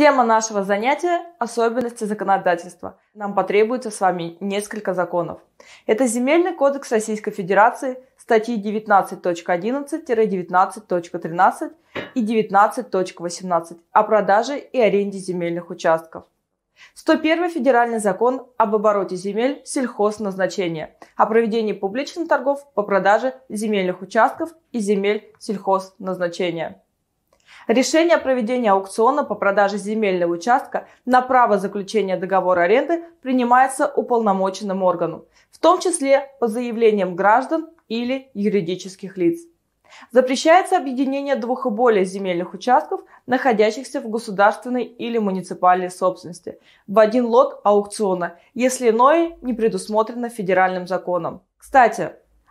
Тема нашего занятия – особенности законодательства. Нам потребуется с вами несколько законов. Это Земельный кодекс Российской Федерации, статьи 19.11-19.13 и 19.18 о продаже и аренде земельных участков. 101 федеральный закон об обороте земель сельхозназначения, о проведении публичных торгов по продаже земельных участков и земель сельхозназначения. Решение о проведении аукциона по продаже земельного участка на право заключения договора аренды принимается уполномоченным органу, в том числе по заявлениям граждан или юридических лиц. Запрещается объединение двух и более земельных участков, находящихся в государственной или муниципальной собственности, в один лот аукциона, если иное не предусмотрено федеральным законом. Кстати,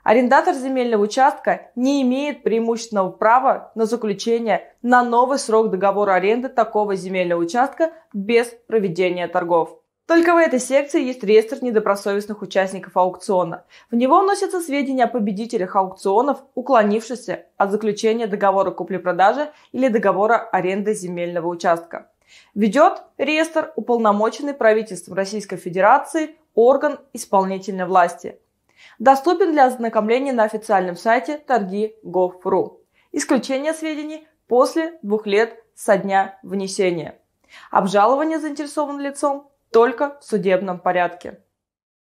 арендатор земельного участка не имеет преимущественного права на заключение на новый срок договора аренды такого земельного участка без проведения торгов. Только в этой секции есть реестр недобросовестных участников аукциона. В него вносятся сведения о победителях аукционов, уклонившихся от заключения договора купли-продажи или договора аренды земельного участка. Ведет реестр уполномоченный правительством Российской Федерации орган исполнительной власти – Доступен для ознакомления на официальном сайте торги торги.gov.ru. Исключение сведений после двух лет со дня внесения. Обжалование заинтересованным лицом только в судебном порядке.